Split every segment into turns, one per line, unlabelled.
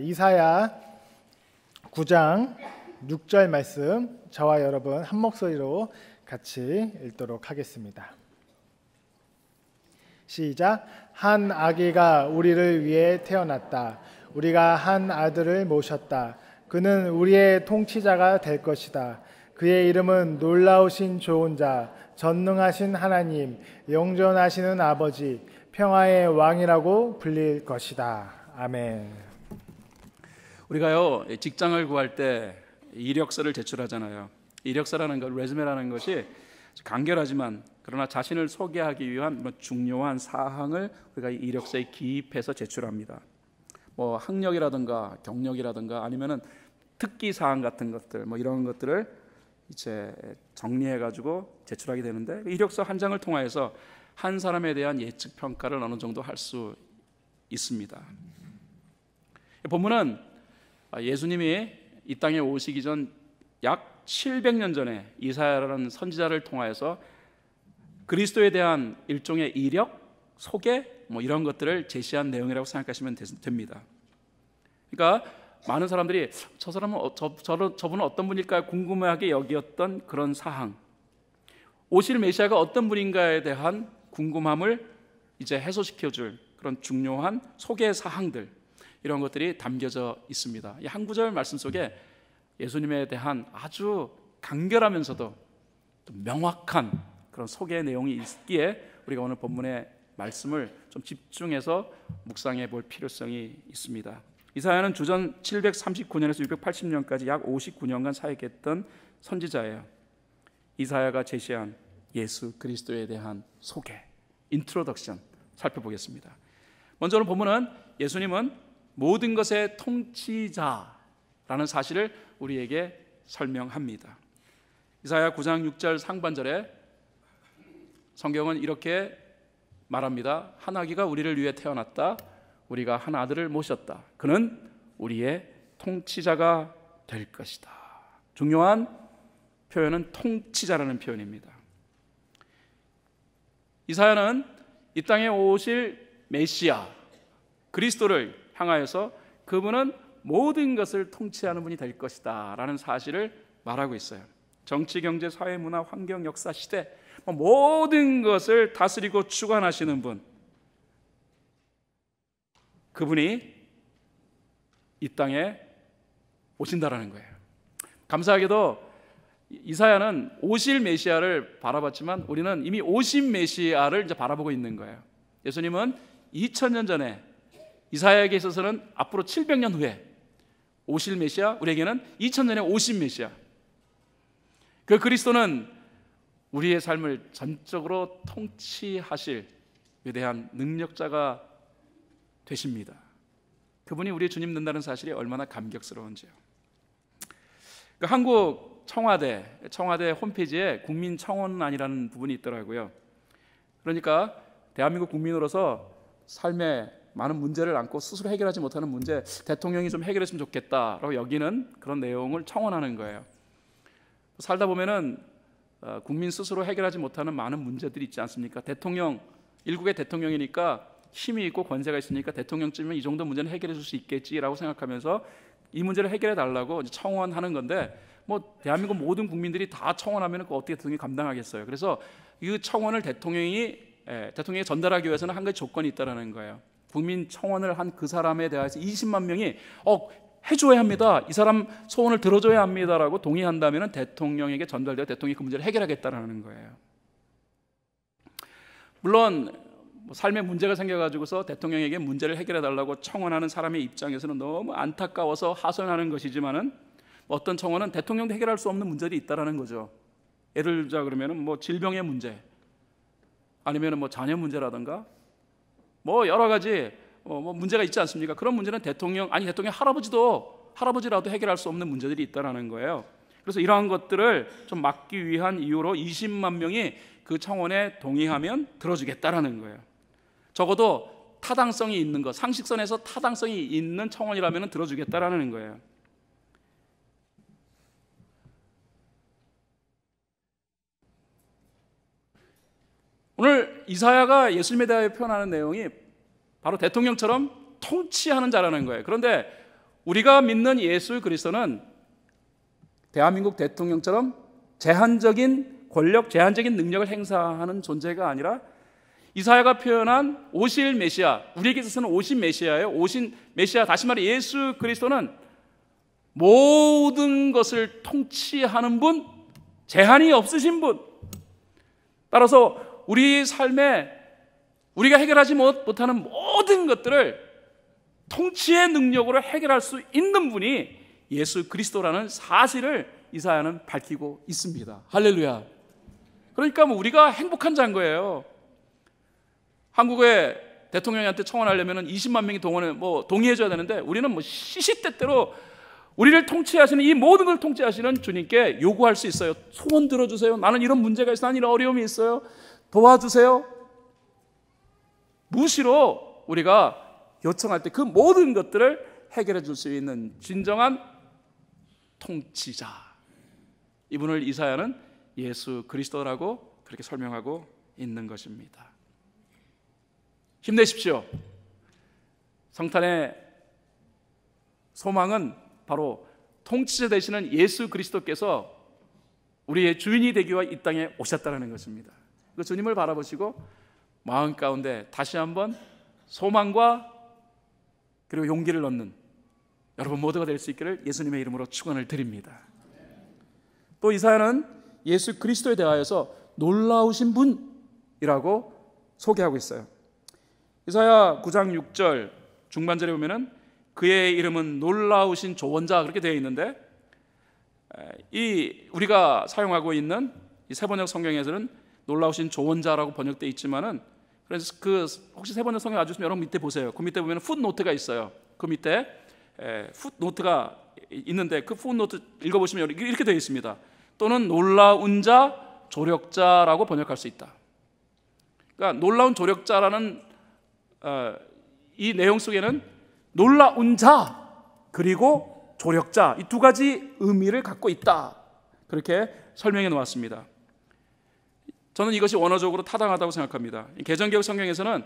이사야 9장 6절 말씀 저와 여러분 한 목소리로 같이 읽도록 하겠습니다. 시작 한 아기가 우리를 위해 태어났다. 우리가 한 아들을 모셨다. 그는 우리의 통치자가 될 것이다. 그의 이름은 놀라우신 좋은 자, 전능하신 하나님, 영존하시는 아버지, 평화의 왕이라고 불릴 것이다. 아멘. 우리가요 직장을 구할 때 이력서를 제출하잖아요. 이력서라는 것, 레즈메라는 것이 간결하지만 그러나 자신을 소개하기 위한 뭐 중요한 사항을 우리가 이력서에 기입해서 제출합니다. 뭐 학력이라든가 경력이라든가 아니면은 특기 사항 같은 것들 뭐 이런 것들을 이제 정리해 가지고 제출하게 되는데 이력서 한 장을 통하여서 한 사람에 대한 예측 평가를 어느 정도 할 수 있습니다. 본문은 아, 예수님이 이 땅에 오시기 전 약 700년 전에 이사야라는 선지자를 통하여서 그리스도에 대한 일종의 이력, 소개 뭐 이런 것들을 제시한 내용이라고 생각하시면 됩니다. 그러니까 많은 사람들이 저 사람은 어, 저, 저, 저분은 어떤 분일까 궁금하게 여기었던 그런 사항. 오실 메시아가 어떤 분인가에 대한 궁금함을 이제 해소시켜 줄 그런 중요한 소개 사항들 이런 것들이 담겨져 있습니다. 이 한 구절 말씀 속에 예수님에 대한 아주 간결하면서도 명확한 그런 소개 내용이 있기에 우리가 오늘 본문의 말씀을 좀 집중해서 묵상해 볼 필요성이 있습니다. 이사야는 주전 739년에서 680년까지 약 59년간 사역했던 선지자예요. 이사야가 제시한 예수 그리스도에 대한 소개, 인트로덕션 살펴보겠습니다. 먼저 오늘 본문은 예수님은 모든 것의 통치자라는 사실을 우리에게 설명합니다. 이사야 9장 6절 상반절에 성경은 이렇게 말합니다. 한 아기가 우리를 위해 태어났다. 우리가 한 아들을 모셨다. 그는 우리의 통치자가 될 것이다. 중요한 표현은 통치자라는 표현입니다. 이사야는 이 땅에 오실 메시아 그리스도를 향하여서 그분은 모든 것을 통치하는 분이 될 것이다 라는 사실을 말하고 있어요. 정치, 경제, 사회, 문화, 환경, 역사, 시대 뭐 모든 것을 다스리고 주관하시는 분 그분이 이 땅에 오신다라는 거예요. 감사하게도 이사야는 오실 메시아를 바라봤지만 우리는 이미 오신 메시아를 이제 바라보고 있는 거예요. 예수님은 2000년 전에 이사야에게 있어서는 앞으로 700년 후에 오실 메시아, 우리에게는 2000년에 오신 메시아. 그 그리스도는 우리의 삶을 전적으로 통치하실 위대한 능력자가 되십니다. 그분이 우리 주님 된다는 사실이 얼마나 감격스러운지요. 그 한국 청와대 청와대 홈페이지에 국민 청원란이라는 부분이 있더라고요. 그러니까 대한민국 국민으로서 삶의 많은 문제를 안고 스스로 해결하지 못하는 문제 대통령이 좀 해결했으면 좋겠다라고 여기는 그런 내용을 청원하는 거예요. 살다 보면은 어, 국민 스스로 해결하지 못하는 많은 문제들이 있지 않습니까? 대통령 일국의 대통령이니까 힘이 있고 권세가 있으니까 대통령쯤이면 이 정도 문제는 해결해 줄 수 있겠지라고 생각하면서 이 문제를 해결해 달라고 청원하는 건데 뭐 대한민국 모든 국민들이 다 청원하면 그 어떻게 대통령이 감당하겠어요. 그래서 이 청원을 대통령이 예, 대통령이 전달하기 위해서는 한 가지 조건이 있다라는 거예요. 국민 청원을 한 그 사람에 대해서 20만 명이 어 해줘야 합니다. 이 사람 소원을 들어줘야 합니다라고 동의한다면 대통령에게 전달되어 대통령이 그 문제를 해결하겠다라는 거예요. 물론 뭐 삶에 문제가 생겨가지고서 대통령에게 문제를 해결해달라고 청원하는 사람의 입장에서는 너무 안타까워서 하소연하는 것이지만은 뭐 어떤 청원은 대통령도 해결할 수 없는 문제들이 있다라는 거죠. 예를 들자 그러면은 뭐 질병의 문제, 아니면은 뭐 자녀 문제라든가 뭐 여러 가지 어, 뭐 문제가 있지 않습니까? 그런 문제는 대통령 아니 대통령 할아버지도 할아버지라도 해결할 수 없는 문제들이 있다라는 거예요. 그래서 이러한 것들을 좀 막기 위한 이유로 20만 명이 그 청원에 동의하면 들어주겠다라는 거예요. 적어도 타당성이 있는 것, 상식선에서 타당성이 있는 청원이라면 들어주겠다라는 거예요. 오늘 이사야가 예수님에 대하여 표현하는 내용이 바로 대통령처럼 통치하는 자라는 거예요. 그런데 우리가 믿는 예수 그리스도는 대한민국 대통령처럼 제한적인 권력, 제한적인 능력을 행사하는 존재가 아니라 이사야가 표현한 오실 메시아, 우리에게 있어서는 오신 메시아예요. 오신 메시아, 다시 말해 예수 그리스도는 모든 것을 통치하는 분, 제한이 없으신 분. 따라서 우리 삶에 우리가 해결하지 못하는 모든 것들을 통치의 능력으로 해결할 수 있는 분이 예수 그리스도라는 사실을 이사야는 밝히고 있습니다. 할렐루야. 그러니까 뭐 우리가 행복한 자인 거예요. 한국의 대통령한테 청원하려면 20만 명이 동원해 뭐 동의해줘야 되는데 우리는 뭐 시시때때로 우리를 통치하시는 이 모든 걸 통치하시는 주님께 요구할 수 있어요. 소원 들어주세요. 나는 이런 문제가 있어. 난 이런 어려움이 있어요. 도와주세요. 무시로 우리가 요청할 때 그 모든 것들을 해결해 줄 수 있는 진정한 통치자. 이분을 이사야는 예수 그리스도라고 그렇게 설명하고 있는 것입니다. 힘내십시오. 성탄의 소망은 바로 통치자 되시는 예수 그리스도께서 우리의 주인이 되기 위해 이 땅에 오셨다는 것입니다. 그 주님을 바라보시고 마음 가운데 다시 한번 소망과 그리고 용기를 얻는 여러분 모두가 될 수 있기를 예수님의 이름으로 축원을 드립니다. 또 이사야는 예수 그리스도에 대하여서 놀라우신 분이라고 소개하고 있어요. 이사야 9장 6절 중반절에 보면은 그의 이름은 놀라우신 조언자 그렇게 되어 있는데 이 우리가 사용하고 있는 이세 번역 성경에서는 놀라우신 조언자라고 번역돼 있지만은 그래서 그 혹시 세 번째 성경 아주시면 여러분 밑에 보세요. 그 밑에 보면 풋노트가 있어요. 그 밑에 풋노트가 있는데 그 풋노트 읽어보시면 이렇게 되어 있습니다. 또는 놀라운 자 조력자라고 번역할 수 있다. 그러니까 놀라운 조력자라는 어, 이 내용 속에는 놀라운 자 그리고 조력자 이 두 가지 의미를 갖고 있다. 그렇게 설명해 놓았습니다. 저는 이것이 원어적으로 타당하다고 생각합니다. 개정개혁 성경에서는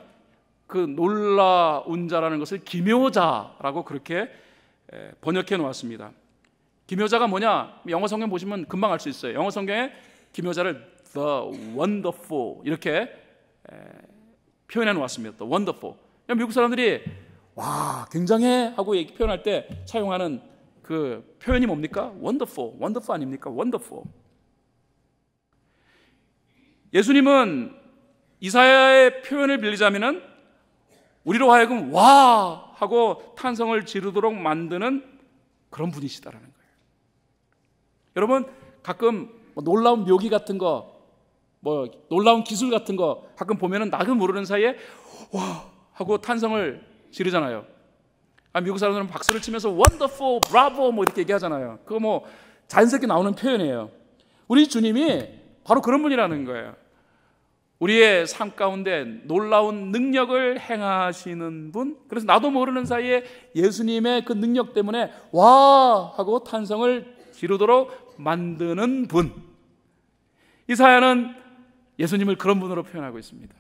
그 놀라운 자라는 것을 기묘자라고 그렇게 번역해 놓았습니다. 기묘자가 뭐냐? 영어 성경 보시면 금방 알 수 있어요. 영어 성경에 기묘자를 the wonderful 이렇게 표현해 놓았습니다. the wonderful. 미국 사람들이 와 굉장해 하고 표현할 때차용하는그 표현이 뭡니까? wonderful, wonderful 아닙니까? wonderful. 예수님은 이사야의 표현을 빌리자면은 우리로 하여금 와 하고 탄성을 지르도록 만드는 그런 분이시다라는 거예요. 여러분 가끔 뭐 놀라운 묘기 같은 거, 뭐 놀라운 기술 같은 거 가끔 보면은 나도 모르는 사이에 와 하고 탄성을 지르잖아요. 아, 미국 사람들은 박수를 치면서 원더풀, 브라보 뭐 이렇게 얘기하잖아요. 그거 뭐 자연스럽게 나오는 표현이에요. 우리 주님이 바로 그런 분이라는 거예요. 우리의 삶 가운데 놀라운 능력을 행하시는 분. 그래서 나도 모르는 사이에 예수님의 그 능력 때문에 와! 하고 탄성을 지르도록 만드는 분. 이 사연은 예수님을 그런 분으로 표현하고 있습니다.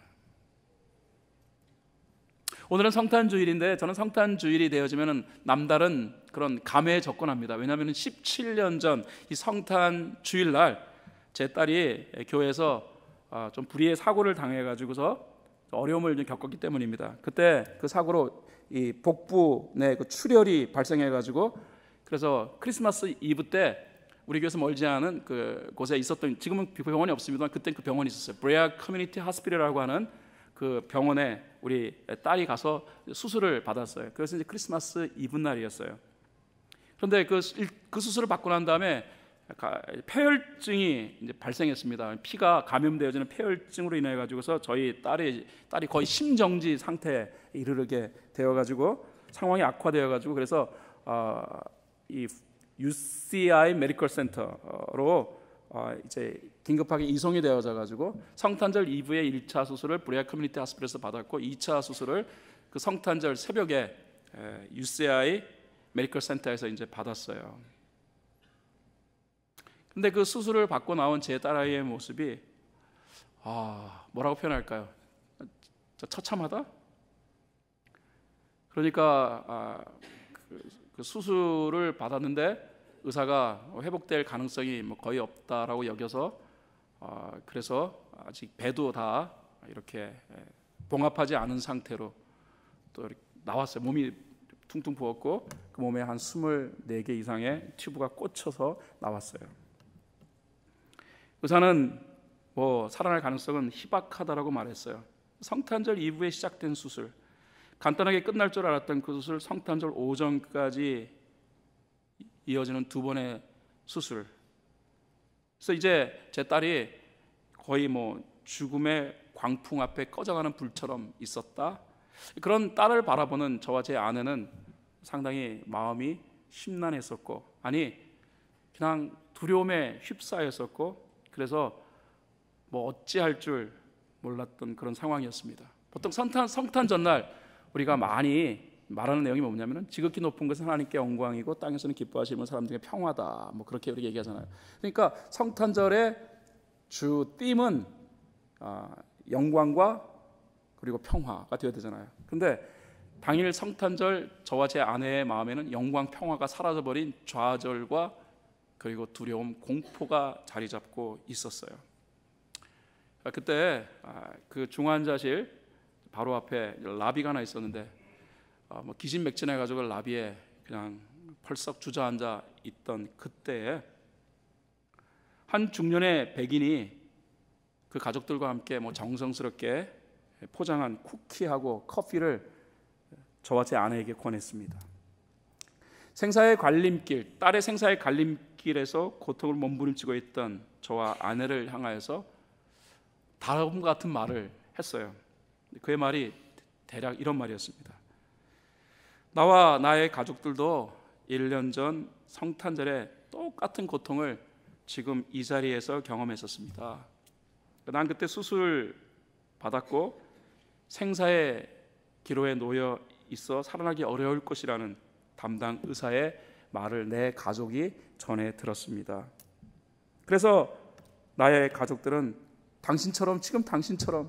오늘은 성탄주일인데 저는 성탄주일이 되어지면 남다른 그런 감회에 접근합니다. 왜냐하면 17년 전 이 성탄주일날 제 딸이 교회에서 아, 좀 불의의 사고를 당해 가지고서 어려움을 좀 겪었기 때문입니다. 그때 그 사고로 이 복부 내그 출혈이 발생해 가지고 그래서 크리스마스 이브 때 우리 교에서 멀지 않은 그 곳에 있었던 지금은 병원이 없습니다만 그때 그 병원이 있었어요. 브레아 커뮤니티 하스피리라고 하는 그 병원에 우리 딸이 가서 수술을 받았어요. 그래서 이제 크리스마스 이브 날이었어요. 그런데 그, 그 수술을 받고 난 다음에 폐혈증이 이제 발생했습니다. 피가 감염되어지는 폐혈증으로 인해 가지고서 저희 딸이 딸이 거의 심정지 상태에 이르게 르 되어 가지고 상황이 악화되어 가지고 그래서 어, 이 UCI 메디컬 센터로 어, 이제 긴급하게 이송이 되어져 가지고 성탄절 이브에 1차 수술을 브레아 커뮤니티 하스피에서 받았고 2차 수술을 그 성탄절 새벽에 에, UCI 메디컬 센터에서 이제 받았어요. 근데 그 수술을 받고 나온 제 딸아이의 모습이 아 뭐라고 표현할까요? 처참하다. 그러니까 아, 그, 그 수술을 받았는데 의사가 회복될 가능성이 뭐 거의 없다라고 여겨서 아, 그래서 아직 배도 다 이렇게 예, 봉합하지 않은 상태로 또 나왔어요. 몸이 퉁퉁 부었고 그 몸에 한 24개 이상의 튜브가 꽂혀서 나왔어요. 의사는 뭐 살아날 가능성은 희박하다라고 말했어요. 성탄절 이후에 시작된 수술, 간단하게 끝날 줄 알았던 그 수술 성탄절 오전까지 이어지는 두 번의 수술. 그래서 이제 제 딸이 거의 뭐 죽음의 광풍 앞에 꺼져가는 불처럼 있었다. 그런 딸을 바라보는 저와 제 아내는 상당히 마음이 심란했었고, 아니 그냥 두려움에 휩싸였었고, 그래서 뭐 어찌할 줄 몰랐던 그런 상황이었습니다. 보통 성탄 성탄 전날 우리가 많이 말하는 내용이 뭐냐면은 지극히 높은 것은 하나님께 영광이고 땅에서는 기뻐하시면 사람들에 평화다. 뭐 그렇게 우리가 얘기하잖아요. 그러니까 성탄절의 주 띠은 아, 영광과 그리고 평화가 되어야 되잖아요. 근데 당일 성탄절 저와 제 아내의 마음에는 영광 평화가 사라져버린 좌절과 그리고 두려움, 공포가 자리 잡고 있었어요. 아, 그때 아, 그 중환자실 바로 앞에 라비가 하나 있었는데 아, 뭐 기진맥진해 가지고 라비에 그냥 펄썩 주저앉아 있던 그때에 한 중년의 백인이 그 가족들과 함께 뭐 정성스럽게 포장한 쿠키하고 커피를 저와 제 아내에게 권했습니다. 생사의 갈림길, 딸의 생사의 갈림 길에서 고통을 몸부림치고 있던 저와 아내를 향하여서 다음 같은 말을 했어요. 그의 말이 대략 이런 말이었습니다. 나와 나의 가족들도 1년 전 성탄절에 똑같은 고통을 지금 이 자리에서 경험했었습니다. 난 그때 수술 받았고 생사의 기로에 놓여 있어 살아나기 어려울 것이라는 담당 의사의 말을 내 가족이 전해 들었습니다. 그래서 나의 가족들은 당신처럼 지금 당신처럼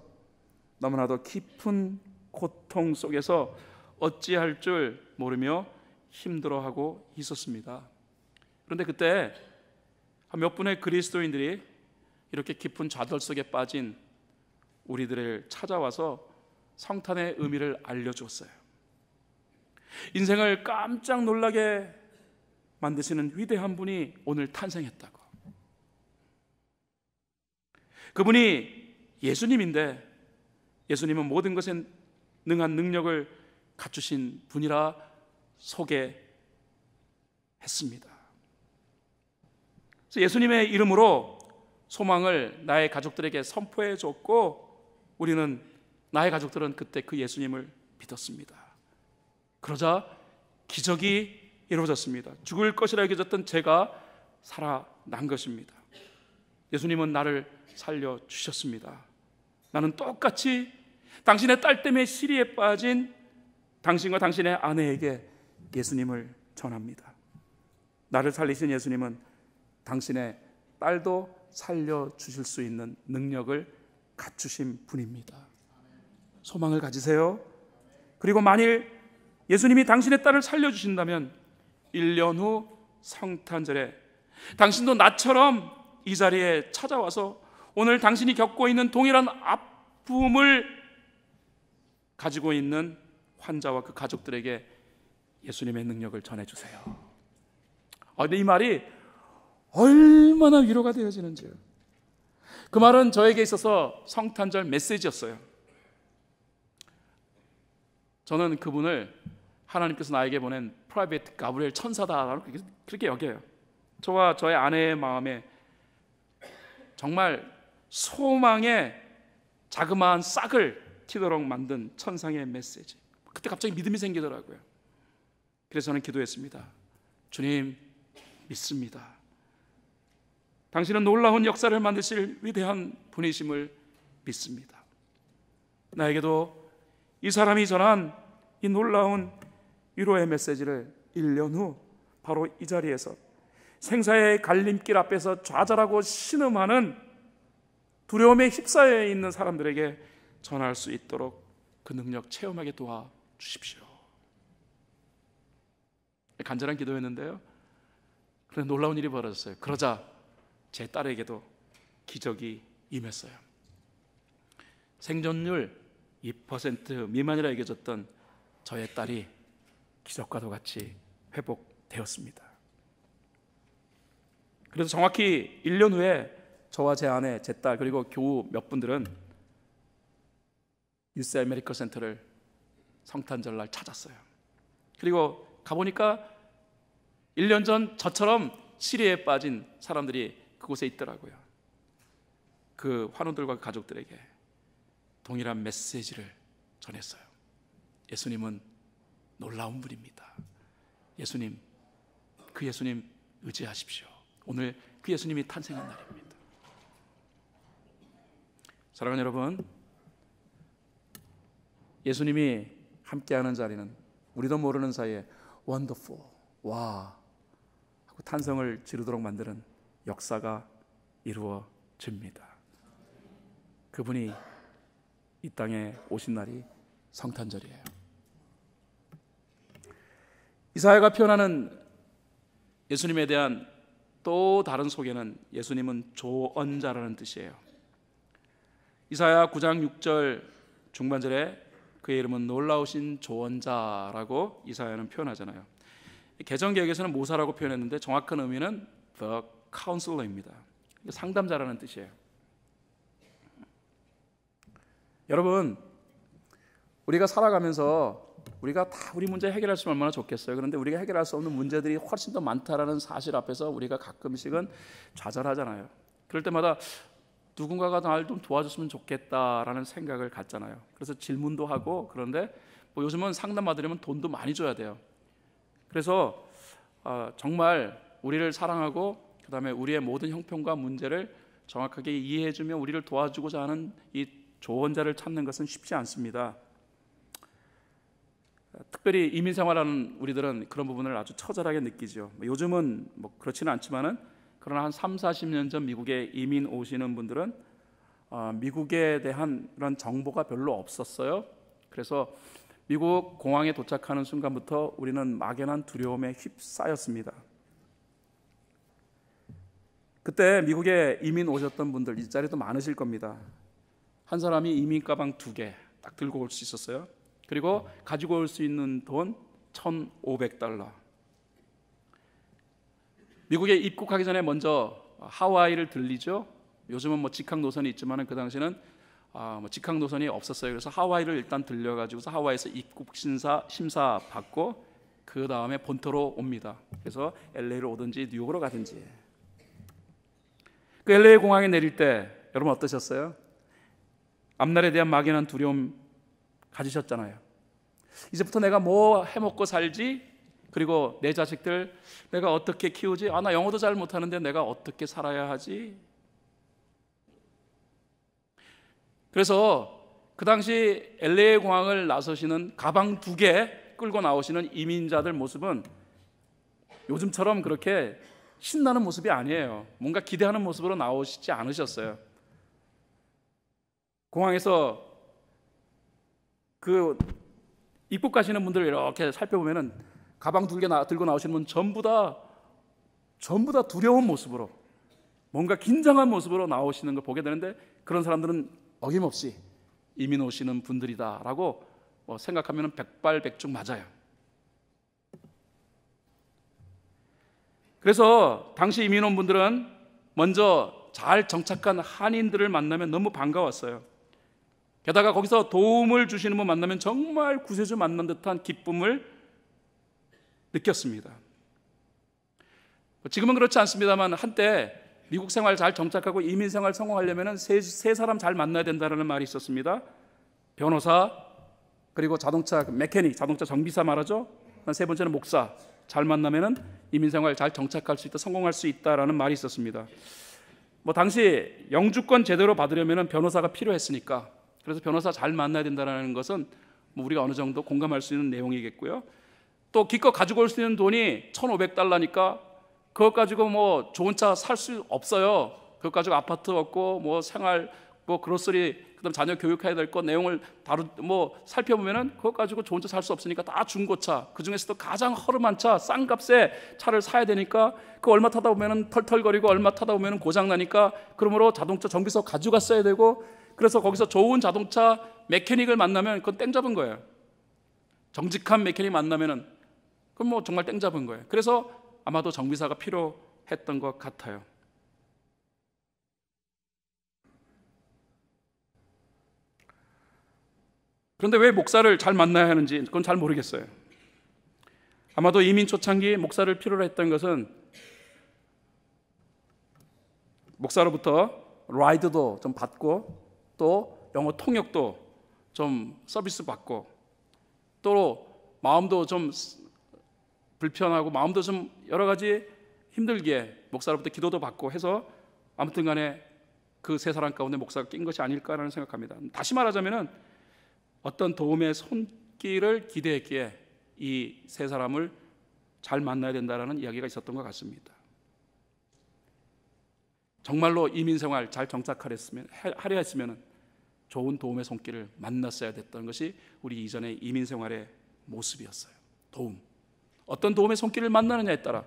너무나도 깊은 고통 속에서 어찌할 줄 모르며 힘들어하고 있었습니다. 그런데 그때 몇 분의 그리스도인들이 이렇게 깊은 좌절 속에 빠진 우리들을 찾아와서 성탄의 의미를 알려주었어요 인생을 깜짝 놀라게 만드시는 위대한 분이 오늘 탄생했다고. 그분이 예수님인데 예수님은 모든 것에 능한 능력을 갖추신 분이라 소개했습니다. 그래서 예수님의 이름으로 소망을 나의 가족들에게 선포해 줬고 우리는 나의 가족들은 그때 그 예수님을 믿었습니다. 그러자 기적이 이루어졌습니다. 죽을 것이라 여겨졌던 제가 살아난 것입니다. 예수님은 나를 살려 주셨습니다. 나는 똑같이 당신의 딸 때문에 시리에 빠진 당신과 당신의 아내에게 예수님을 전합니다. 나를 살리신 예수님은 당신의 딸도 살려 주실 수 있는 능력을 갖추신 분입니다. 소망을 가지세요. 그리고 만일 예수님이 당신의 딸을 살려 주신다면 1년 후 성탄절에 당신도 나처럼 이 자리에 찾아와서 오늘 당신이 겪고 있는 동일한 아픔을 가지고 있는 환자와 그 가족들에게 예수님의 능력을 전해주세요. 아, 근데 이 말이 얼마나 위로가 되어지는지요. 그 말은 저에게 있어서 성탄절 메시지였어요. 저는 그분을 하나님께서 나에게 보낸 프라이빗 가브리엘 천사다 그렇게 여겨요. 저와 저의 아내의 마음에 정말 소망의 자그마한 싹을 튀도록 만든 천상의 메시지. 그때 갑자기 믿음이 생기더라고요. 그래서 저는 기도했습니다. 주님 믿습니다. 당신은 놀라운 역사를 만드실 위대한 분이심을 믿습니다. 나에게도 이 사람이 전한 이 놀라운 위로의 메시지를 1년 후 바로 이 자리에서 생사의 갈림길 앞에서 좌절하고 신음하는 두려움에 휩싸여 있는 사람들에게 전할 수 있도록 그 능력 체험하게 도와 주십시오. 간절한 기도였는데요. 그런데 놀라운 일이 벌어졌어요. 그러자 제 딸에게도 기적이 임했어요. 생존율 2% 미만이라 여겨졌던 저의 딸이 기적과도 같이 회복되었습니다. 그래서 정확히 1년 후에 저와 제 아내, 제 딸 그리고 교우 몇 분들은 유세알 메리컬 센터를 성탄절 날 찾았어요. 그리고 가보니까 1년 전 저처럼 시리에 빠진 사람들이 그곳에 있더라고요. 그 환우들과 그 가족들에게 동일한 메시지를 전했어요. 예수님은 놀라운 분입니다. 예수님, 그 예수님 의지하십시오. 오늘 그 예수님이 탄생한 날입니다. 사랑하는 여러분, 예수님이 함께하는 자리는 우리도 모르는 사이에 원더풀, 와 하고 탄성을 지르도록 만드는 역사가 이루어집니다. 그분이 이 땅에 오신 날이 성탄절이에요. 이사야가 표현하는 예수님에 대한 또 다른 소개는 예수님은 조언자라는 뜻이에요. 이사야 9장 6절 중반절에 그의 이름은 놀라우신 조언자라고 이사야는 표현하잖아요. 개정 개혁에서는 모사라고 표현했는데 정확한 의미는 the counselor입니다. 상담자라는 뜻이에요. 여러분, 우리가 살아가면서 우리가 다 우리 문제 해결할 수 얼마나 좋겠어요. 그런데 우리가 해결할 수 없는 문제들이 훨씬 더 많다라는 사실 앞에서 우리가 가끔씩은 좌절하잖아요. 그럴 때마다 누군가가 나를 좀 도와줬으면 좋겠다라는 생각을 갖잖아요. 그래서 질문도 하고 그런데 뭐 요즘은 상담 받으려면 돈도 많이 줘야 돼요. 그래서 어, 정말 우리를 사랑하고 그다음에 우리의 모든 형편과 문제를 정확하게 이해해주며 우리를 도와주고자 하는 이 조언자를 찾는 것은 쉽지 않습니다. 특별히 이민생활하는 우리들은 그런 부분을 아주 처절하게 느끼죠. 뭐 요즘은 뭐 그렇지는 않지만은 그러나 한 3, 40년 전 미국에 이민 오시는 분들은 어, 미국에 대한 그런 정보가 별로 없었어요. 그래서 미국 공항에 도착하는 순간부터 우리는 막연한 두려움에 휩싸였습니다. 그때 미국에 이민 오셨던 분들 이 자리도 많으실 겁니다. 한 사람이 이민 가방 두 개 딱 들고 올 수 있었어요. 그리고 가지고 올 수 있는 돈 1,500달러. 미국에 입국하기 전에 먼저 하와이를 들리죠. 요즘은 뭐 직항 노선이 있지만 그당시는 아, 뭐 직항 노선이 없었어요. 그래서 하와이를 일단 들려가지고서 하와이에서 입국 심사 심사 받고 그 다음에 본토로 옵니다. 그래서 LA로 오든지 뉴욕으로 가든지. 그 LA 공항에 내릴 때 여러분 어떠셨어요? 앞날에 대한 막연한 두려움 가지셨잖아요. 이제부터 내가 뭐 해먹고 살지? 그리고 내 자식들 내가 어떻게 키우지? 아, 나 영어도 잘 못하는데 내가 어떻게 살아야 하지? 그래서 그 당시 LA 공항을 나서시는 가방 두 개 끌고 나오시는 이민자들 모습은 요즘처럼 그렇게 신나는 모습이 아니에요. 뭔가 기대하는 모습으로 나오시지 않으셨어요. 공항에서 그 입국 가시는 분들 이렇게 살펴보면은 가방 들고, 나, 들고 나오시는 분 전부 다 전부 다 두려운 모습으로 뭔가 긴장한 모습으로 나오시는 걸 보게 되는데 그런 사람들은 어김없이 이민 오시는 분들이다라고 뭐 생각하면 백발백중 맞아요. 그래서 당시 이민 온 분들은 먼저 잘 정착한 한인들을 만나면 너무 반가웠어요. 게다가 거기서 도움을 주시는 분 만나면 정말 구세주 만난 듯한 기쁨을 느꼈습니다. 지금은 그렇지 않습니다만 한때 미국 생활 잘 정착하고 이민 생활 성공하려면 세, 세 사람 잘 만나야 된다는 말이 있었습니다. 변호사 그리고 자동차 그 메케닉 자동차 정비사 말하죠. 세 번째는 목사 잘만나면 이민 생활 잘 정착할 수 있다 성공할 수 있다라는 말이 있었습니다. 뭐 당시 영주권 제대로 받으려면 변호사가 필요했으니까 그래서 변호사 잘 만나야 된다라는 것은 뭐 우리가 어느 정도 공감할 수 있는 내용이겠고요. 또 기껏 가지고 올 수 있는 돈이 1,500달러니까 그것 가지고 뭐 좋은 차 살 수 없어요. 그것 가지고 아파트 얻고 뭐 생활 뭐 그로서리 그다음 자녀 교육해야 될 것 내용을 다루 뭐 살펴보면은 그것 가지고 좋은 차 살 수 없으니까 다 중고차 그 중에서도 가장 허름한 차싼 값에 차를 사야 되니까 그 얼마 타다 보면은 털털거리고 얼마 타다 보면은 고장 나니까 그러므로 자동차 정비소 가져갔어야 되고 그래서 거기서 좋은 자동차 메케닉을 만나면 그건 땡 잡은 거예요. 정직한 메케닉 만나면은 그건 뭐 정말 땡 잡은 거예요. 그래서 아마도 정비사가 필요했던 것 같아요. 그런데 왜 목사를 잘 만나야 하는지 그건 잘 모르겠어요. 아마도 이민 초창기 목사를 필요로 했던 것은 목사로부터 라이드도 좀 받고 또 영어 통역도 좀 서비스 받고 또 마음도 좀 불편하고 마음도 좀 여러 가지 힘들게 목사로부터 기도도 받고 해서 아무튼 간에 그 세 사람 가운데 목사가 낀 것이 아닐까라는 생각합니다. 다시 말하자면은 어떤 도움의 손길을 기대했기에 이 세 사람을 잘 만나야 된다라는 이야기가 있었던 것 같습니다. 정말로 이민 생활 잘 정착하려 했으면 하려 했으면은 좋은 도움의 손길을 만났어야 됐던 것이 우리 이전의 이민 생활의 모습이었어요. 도움. 어떤 도움의 손길을 만나느냐에 따라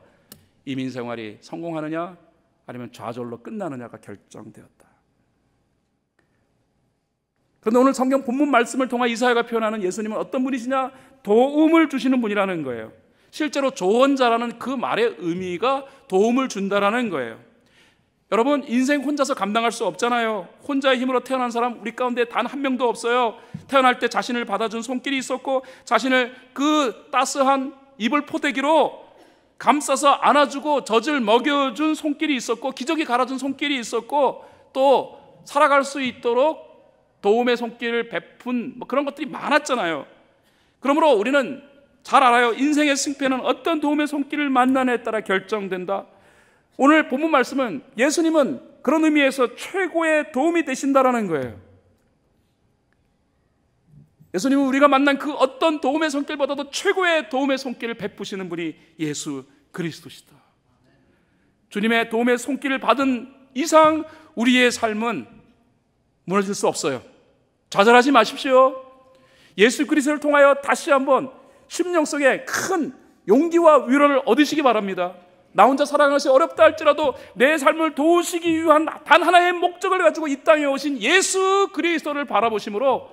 이민 생활이 성공하느냐 아니면 좌절로 끝나느냐가 결정되었다. 그런데 오늘 성경 본문 말씀을 통해 이사야가 표현하는 예수님은 어떤 분이시냐? 도움을 주시는 분이라는 거예요. 실제로 조언자라는 그 말의 의미가 도움을 준다라는 거예요. 여러분 인생 혼자서 감당할 수 없잖아요. 혼자의 힘으로 태어난 사람 우리 가운데 단 한 명도 없어요. 태어날 때 자신을 받아준 손길이 있었고 자신을 그 따스한 이불 포대기로 감싸서 안아주고 젖을 먹여준 손길이 있었고 기저귀 갈아준 손길이 있었고 또 살아갈 수 있도록 도움의 손길을 베푼 뭐 그런 것들이 많았잖아요. 그러므로 우리는 잘 알아요. 인생의 승패는 어떤 도움의 손길을 만나느에 따라 결정된다. 오늘 본문 말씀은 예수님은 그런 의미에서 최고의 도움이 되신다라는 거예요. 예수님은 우리가 만난 그 어떤 도움의 손길보다도 최고의 도움의 손길을 베푸시는 분이 예수 그리스도시다. 주님의 도움의 손길을 받은 이상 우리의 삶은 무너질 수 없어요. 좌절하지 마십시오. 예수 그리스도를 통하여 다시 한번 심령 속에 큰 용기와 위로를 얻으시기 바랍니다. 나 혼자 살아가는 것이 어렵다 할지라도 내 삶을 도우시기 위한 단 하나의 목적을 가지고 이 땅에 오신 예수 그리스도를 바라보심으로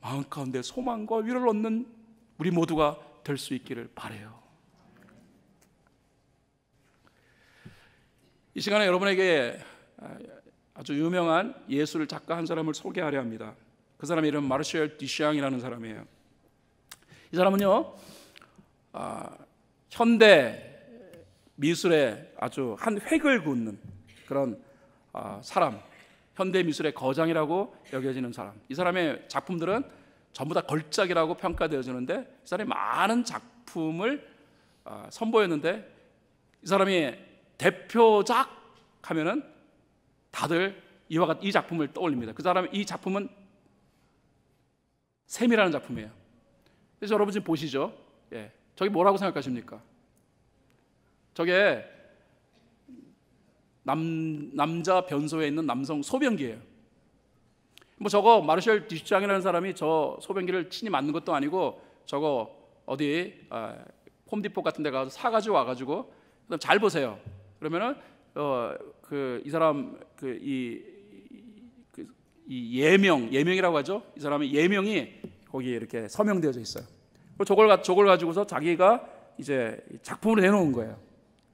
마음 가운데 소망과 위를 얻는 우리 모두가 될 수 있기를 바래요. 이 시간에 여러분에게 아주 유명한 예술 작가 한 사람을 소개하려 합니다. 그사람 이름 마르셀 디샹이라는 사람이에요. 이 사람은요, 아, 현대 미술에 아주 한 획을 긋는 그런 아, 사람, 현대 미술의 거장이라고 여겨지는 사람. 이 사람의 작품들은 전부 다 걸작이라고 평가되어지는데 이 사람이 많은 작품을 아, 선보였는데 이 사람이 대표작 하면은 다들 이와 같이 작품을 떠올립니다. 그 사람 이 작품은 셈이라는 작품이에요. 그래서 여러분 지금 보시죠. 예. 저기 뭐라고 생각하십니까? 저게 남, 남자 변소에 있는 남성 소변기예요. 뭐 저거 마르셜 디슈장이라는 사람이 저 소변기를 친히 만든 것도 아니고 저거 어디 아, 홈디포 같은 데 가서 사가지고 와가지고 그다음 잘 보세요. 그러면은 어, 그이 사람 그이 그, 이 예명 예명이라고 하죠. 이 사람의 예명이 거기에 이렇게 서명되어져 있어요. 저걸 저걸 가지고서 자기가 이제 작품으 내놓은 거예요.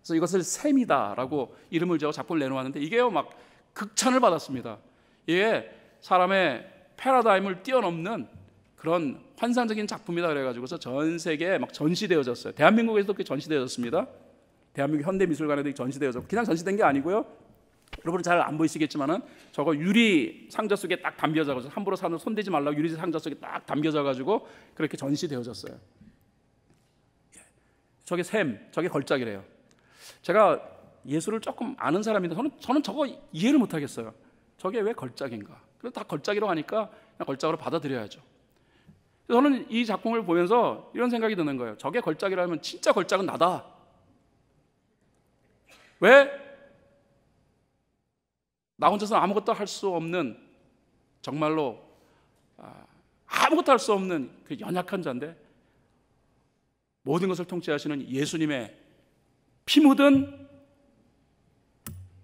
그래서 이것을 셈이다라고 이름을 지어 작품을 내놓았는데 이게요 막 극찬을 받았습니다. 이게 사람의 패러다임을 뛰어넘는 그런 환상적인 작품이다 그래가지고서 전 세계에 막 전시되어졌어요. 대한민국에서도 그 전시되어졌습니다. 대한민국 현대미술관에도 전시되어졌고 그냥 전시된 게 아니고요. 여러분은 잘 안 보이시겠지만은 저거 유리 상자 속에 딱 담겨져가지고 함부로 사람 손대지 말라고 유리 상자 속에 딱 담겨져가지고 그렇게 전시되어졌어요. 저게 샘, 저게 걸작이래요. 제가 예수를 조금 아는 사람인데 저는, 저는 저거 이해를 못하겠어요. 저게 왜 걸작인가? 그래서 다 걸작이라고 하니까 그냥 걸작으로 받아들여야죠. 저는 이 작품을 보면서 이런 생각이 드는 거예요. 저게 걸작이라면 진짜 걸작은 나다. 왜? 나 혼자서 아무것도 할 수 없는 정말로 아, 아무것도 할 수 없는 그 연약한 자인데 모든 것을 통치하시는 예수님의 피 묻은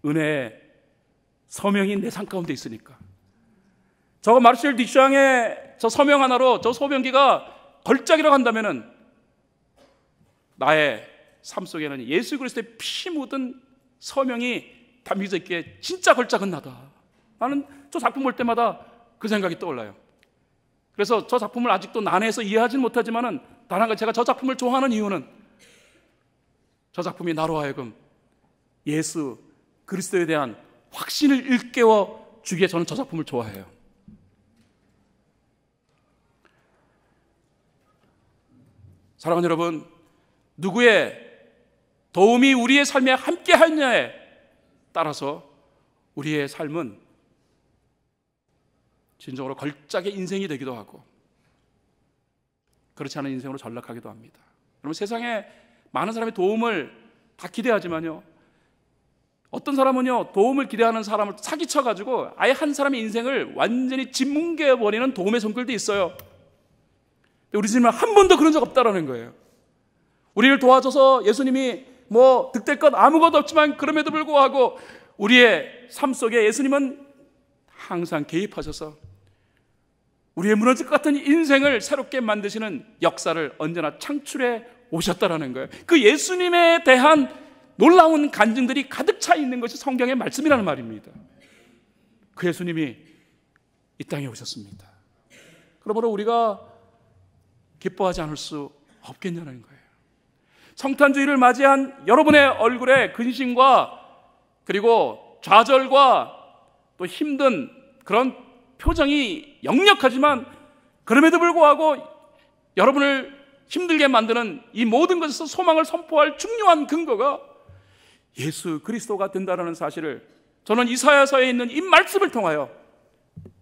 은혜의 서명이 내삶 가운데 있으니까. 저거 마르셀 디샹의 저 서명 하나로 저 소변기가 걸작이라고 한다면은 나의 삶 속에는 예수 그리스도의 피 묻은 서명이 담겨져 있기에 진짜 걸작은 나다. 나는 저 작품 볼 때마다 그 생각이 떠올라요. 그래서 저 작품을 아직도 난해해서 이해하지는 못하지만은 다른 가 제가 저 작품을 좋아하는 이유는 저 작품이 나로 하여금 예수 그리스도에 대한 확신을 일깨워 주기에 저는 저 작품을 좋아해요. 사랑하는 여러분, 누구의 도움이 우리의 삶에 함께 하느냐에 따라서 우리의 삶은 진정으로 걸작의 인생이 되기도 하고 그렇지 않은 인생으로 전락하기도 합니다. 여러분 세상에 많은 사람이 도움을 다 기대하지만요. 어떤 사람은요, 도움을 기대하는 사람을 사기쳐가지고 아예 한 사람의 인생을 완전히 짓뭉개버리는 도움의 손길도 있어요. 우리 주님은 한 번도 그런 적 없다라는 거예요. 우리를 도와줘서 예수님이 뭐 득될 것 아무것도 없지만 그럼에도 불구하고 우리의 삶 속에 예수님은 항상 개입하셔서 우리의 무너질 것 같은 인생을 새롭게 만드시는 역사를 언제나 창출해 오셨다라는 거예요. 그 예수님에 대한 놀라운 간증들이 가득 차 있는 것이 성경의 말씀이라는 말입니다. 그 예수님이 이 땅에 오셨습니다. 그러므로 우리가 기뻐하지 않을 수 없겠냐는 거예요. 성탄주의를 맞이한 여러분의 얼굴에 근심과 그리고 좌절과 또 힘든 그런 표정이 역력하지만 그럼에도 불구하고 여러분을 힘들게 만드는 이 모든 것에서 소망을 선포할 중요한 근거가 예수 그리스도가 된다라는 사실을 저는 이사야서에 있는 이 말씀을 통하여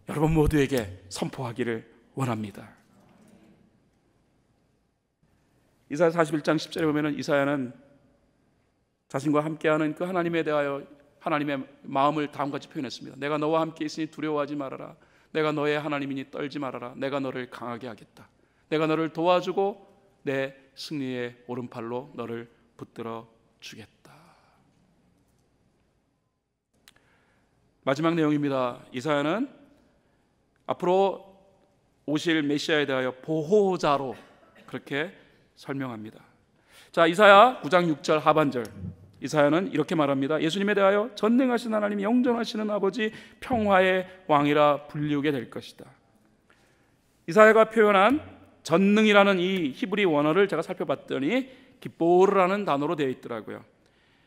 여러분 모두에게 선포하기를 원합니다. 이사야 41장 10절에 보면은 이사야는 자신과 함께하는 그 하나님에 대하여 하나님의 마음을 다음과 같이 표현했습니다. 내가 너와 함께 있으니 두려워하지 말아라. 내가 너의 하나님이니 떨지 말아라. 내가 너를 강하게 하겠다. 내가 너를 도와주고 내 승리의 오른팔로 너를 붙들어 주겠다. 마지막 내용입니다. 이사야는 앞으로 오실 메시아에 대하여 보호자로 그렇게 설명합니다. 자, 이사야 9장 6절 하반절. 이사야는 이렇게 말합니다. 예수님에 대하여 전능하신 하나님 영존하시는 아버지 평화의 왕이라 불리우게 될 것이다. 이사야가 표현한 전능이라는 이 히브리 원어를 제가 살펴봤더니 기뽀르라는 단어로 되어 있더라고요.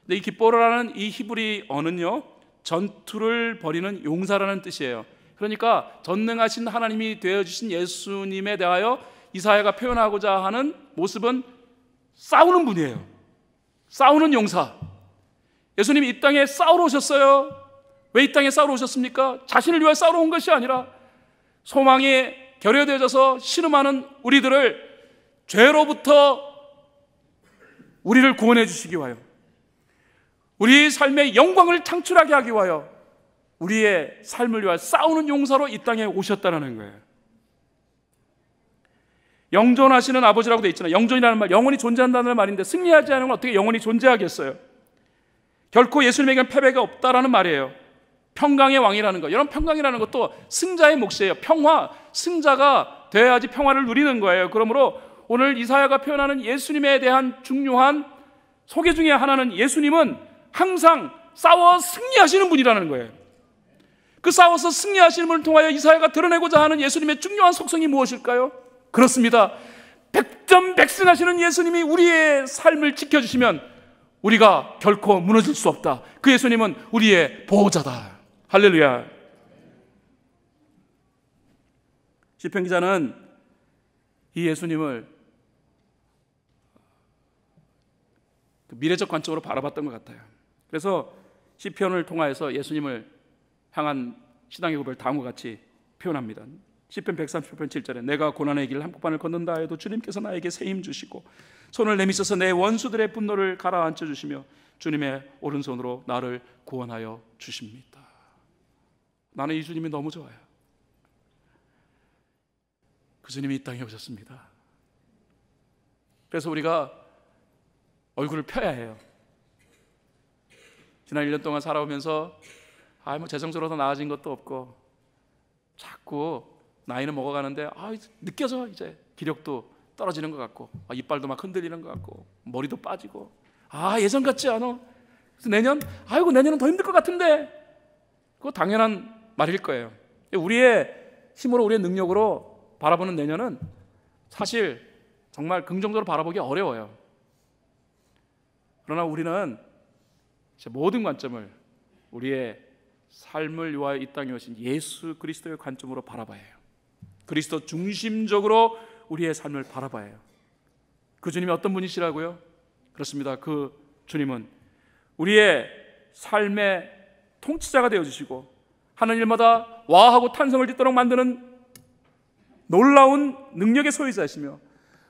근데 이 기뽀르라는 이 히브리어는요 전투를 벌이는 용사라는 뜻이에요. 그러니까 전능하신 하나님이 되어 주신 예수님에 대하여 이사야가 표현하고자 하는 모습은 싸우는 분이에요. 싸우는 용사. 예수님이 이 땅에 싸우러 오셨어요. 왜 이 땅에 싸우러 오셨습니까? 자신을 위해 싸우러 온 것이 아니라 소망의 결여되어져서 신음하는 우리들을 죄로부터 우리를 구원해 주시기 위하여 우리 삶의 영광을 창출하게 하기 위하여 우리의 삶을 위하여 싸우는 용사로 이 땅에 오셨다는 거예요. 영존하시는 아버지라고 되어 있잖아요. 영존이라는 말, 영원히 존재한다는 말인데 승리하지 않으면 어떻게 영원히 존재하겠어요? 결코 예수님에겐 패배가 없다라는 말이에요. 평강의 왕이라는 거. 이런 평강이라는 것도 승자의 몫이에요. 평화, 승자가 돼야지 평화를 누리는 거예요. 그러므로 오늘 이사야가 표현하는 예수님에 대한 중요한 소개 중에 하나는 예수님은 항상 싸워 승리하시는 분이라는 거예요. 그 싸워서 승리하시는 분을 통하여 이사야가 드러내고자 하는 예수님의 중요한 속성이 무엇일까요? 그렇습니다. 백점 백승하시는 예수님이 우리의 삶을 지켜주시면 우리가 결코 무너질 수 없다. 그 예수님은 우리의 보호자다. 할렐루야. 시편 기자는 이 예수님을 그 미래적 관점으로 바라봤던 것 같아요. 그래서 시편을 통하여서 예수님을 향한 신앙의 고백을 다음과 같이 표현합니다. 시편 130편 7절에 내가 고난의 길 한복판을 걷는다 해도 주님께서 나에게 새힘 주시고 손을 내미셔서 내 원수들의 분노를 가라앉혀 주시며 주님의 오른손으로 나를 구원하여 주십니다. 나는 이 주님이 너무 좋아요. 그 주님이 이 땅에 오셨습니다. 그래서 우리가 얼굴을 펴야 해요. 지난 1년 동안 살아오면서 아, 뭐 재정적으로도 나아진 것도 없고 자꾸 나이는 먹어가는데 아, 느껴져 이제 기력도 떨어지는 것 같고 아, 이빨도 막 흔들리는 것 같고 머리도 빠지고 아 예전 같지 않아 그래서 내년 아이고 내년은 더 힘들 것 같은데 그거 당연한 말일 거예요 우리의 힘으로 우리의 능력으로 바라보는 내년은 사실 정말 긍정적으로 바라보기 어려워요. 그러나 우리는 모든 관점을 우리의 삶을 위하여 이 땅에 오신 예수 그리스도의 관점으로 바라봐야 해요. 그리스도 중심적으로 우리의 삶을 바라봐야 해요. 그 주님이 어떤 분이시라고요? 그렇습니다. 그 주님은 우리의 삶의 통치자가 되어 주시고 하는 일마다 와하고 탄성을 짓도록 만드는 놀라운 능력의 소유자시며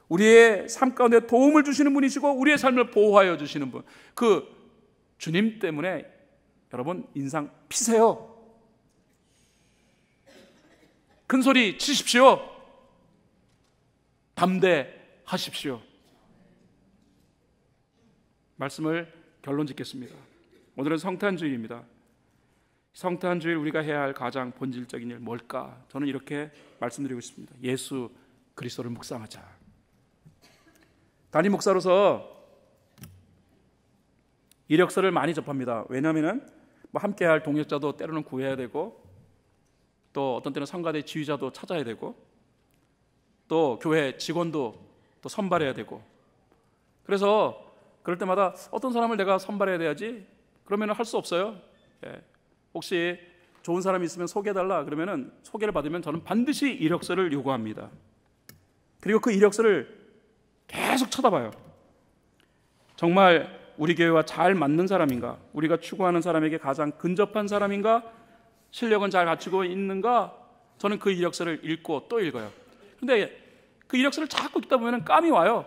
우리의 삶 가운데 도움을 주시는 분이시고 우리의 삶을 보호하여 주시는 분. 그 주님 때문에 여러분 인상 피세요. 큰 소리 치십시오. 담대하십시오. 말씀을 결론 짓겠습니다. 오늘은 성탄주일입니다. 성탄 주일 우리가 해야 할 가장 본질적인 일 뭘까? 저는 이렇게 말씀드리고 싶습니다 예수 그리스도를 묵상하자. 단임 목사로서 이력서를 많이 접합니다. 왜냐하면은 뭐 함께할 동역자도 때로는 구해야 되고 또 어떤 때는 성가대 지휘자도 찾아야 되고 또 교회 직원도 또 선발해야 되고 그래서 그럴 때마다 어떤 사람을 내가 선발해야 돼지 그러면 할 수 없어요. 예. 혹시 좋은 사람이 있으면 소개해달라 그러면은 소개를 받으면 저는 반드시 이력서를 요구합니다. 그리고 그 이력서를 계속 쳐다봐요. 정말 우리 교회와 잘 맞는 사람인가? 우리가 추구하는 사람에게 가장 근접한 사람인가? 실력은 잘 갖추고 있는가? 저는 그 이력서를 읽고 또 읽어요. 근데 그 이력서를 자꾸 읽다 보면 깜이 와요.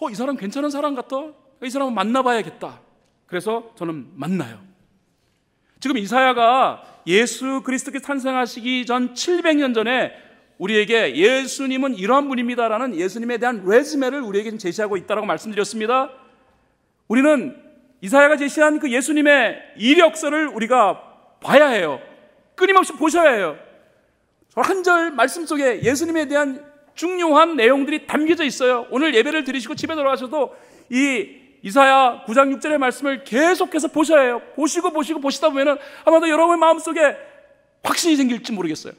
어, 이 사람 괜찮은 사람 같아? 이 사람 만나봐야겠다. 그래서 저는 만나요. 지금 이사야가 예수 그리스도께 탄생하시기 전 700년 전에 우리에게 예수님은 이러한 분입니다라는 예수님에 대한 레즈메를 우리에게 제시하고 있다라고 말씀드렸습니다. 우리는 이사야가 제시한 그 예수님의 이력서를 우리가 봐야 해요. 끊임없이 보셔야 해요. 한 절 말씀 속에 예수님에 대한 중요한 내용들이 담겨져 있어요. 오늘 예배를 드리시고 집에 돌아가셔도 이 이사야 9장 6절의 말씀을 계속해서 보셔야 해요. 보시고 보시고 보시다 보면은 아마도 여러분의 마음속에 확신이 생길지 모르겠어요.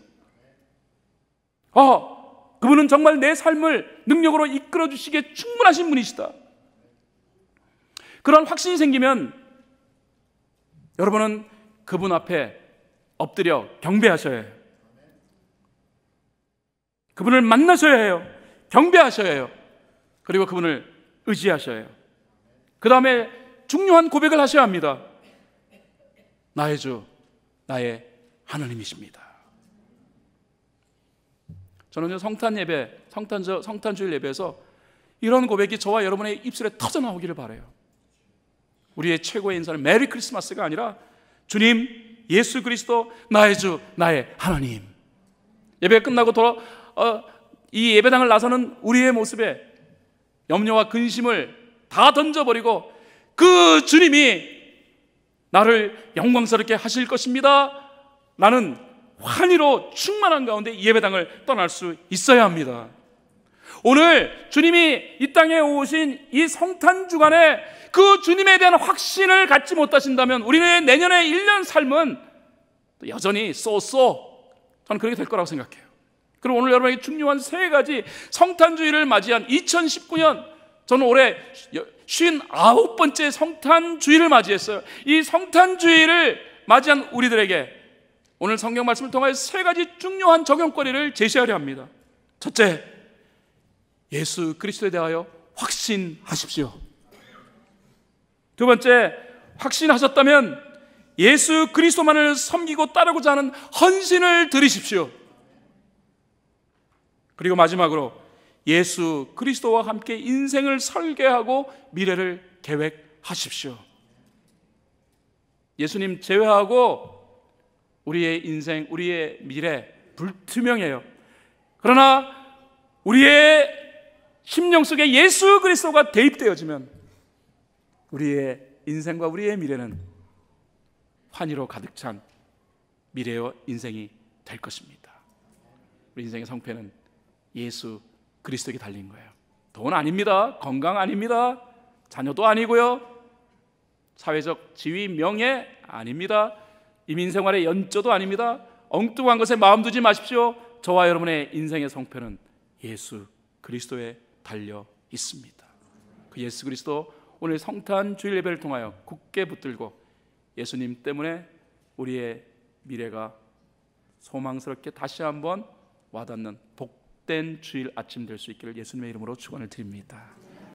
아, 그분은 정말 내 삶을 능력으로 이끌어 주시기에 충분하신 분이시다. 그런 확신이 생기면 여러분은 그분 앞에 엎드려 경배하셔야 해요. 그분을 만나셔야 해요. 경배하셔야 해요. 그리고 그분을 의지하셔야 해요. 그 다음에 중요한 고백을 하셔야 합니다. 나의 주, 나의 하나님이십니다. 저는 성탄 예배, 성탄, 성탄주일 예배에서 이런 고백이 저와 여러분의 입술에 터져나오기를 바래요 우리의 최고의 인사는 메리 크리스마스가 아니라 주님, 예수 그리스도, 나의 주, 나의 하나님. 예배 끝나고 돌아, 어, 이 예배당을 나서는 우리의 모습에 염려와 근심을 다 던져버리고 그 주님이 나를 영광스럽게 하실 것입니다. 나는 환희로 충만한 가운데 예배당을 떠날 수 있어야 합니다. 오늘 주님이 이 땅에 오신 이 성탄 주간에 그 주님에 대한 확신을 갖지 못하신다면 우리는 내년의 1년 삶은 여전히 쏘쏘 저는 그렇게 될 거라고 생각해요. 그럼 오늘 여러분에게 중요한 세 가지 성탄주의를 맞이한 2019년 저는 올해 59번째 성탄주의를 맞이했어요. 이 성탄주의를 맞이한 우리들에게 오늘 성경 말씀을 통하여 세 가지 중요한 적용거리를 제시하려 합니다. 첫째, 예수 그리스도에 대하여 확신하십시오. 두 번째, 확신하셨다면 예수 그리스도만을 섬기고 따르고자 하는 헌신을 드리십시오. 그리고 마지막으로 예수 그리스도와 함께 인생을 설계하고 미래를 계획하십시오. 예수님 제외하고 우리의 인생, 우리의 미래 불투명해요. 그러나 우리의 심령 속에 예수 그리스도가 대입되어지면 우리의 인생과 우리의 미래는 환희로 가득 찬 미래의 인생이 될 것입니다. 우리 인생의 성패는 예수 그리스도에게 달린 거예요. 돈 아닙니다. 건강 아닙니다. 자녀도 아니고요. 사회적 지위, 명예 아닙니다. 이민 생활의 연조도 아닙니다. 엉뚱한 것에 마음 두지 마십시오. 저와 여러분의 인생의 성패는 예수 그리스도에 달려 있습니다. 그 예수 그리스도 오늘 성탄 주일 예배를 통하여 굳게 붙들고 예수님 때문에 우리의 미래가 소망스럽게 다시 한번 와닿는 복 복된 주일 아침 될 수 있기를 예수님의 이름으로 축원을 드립니다.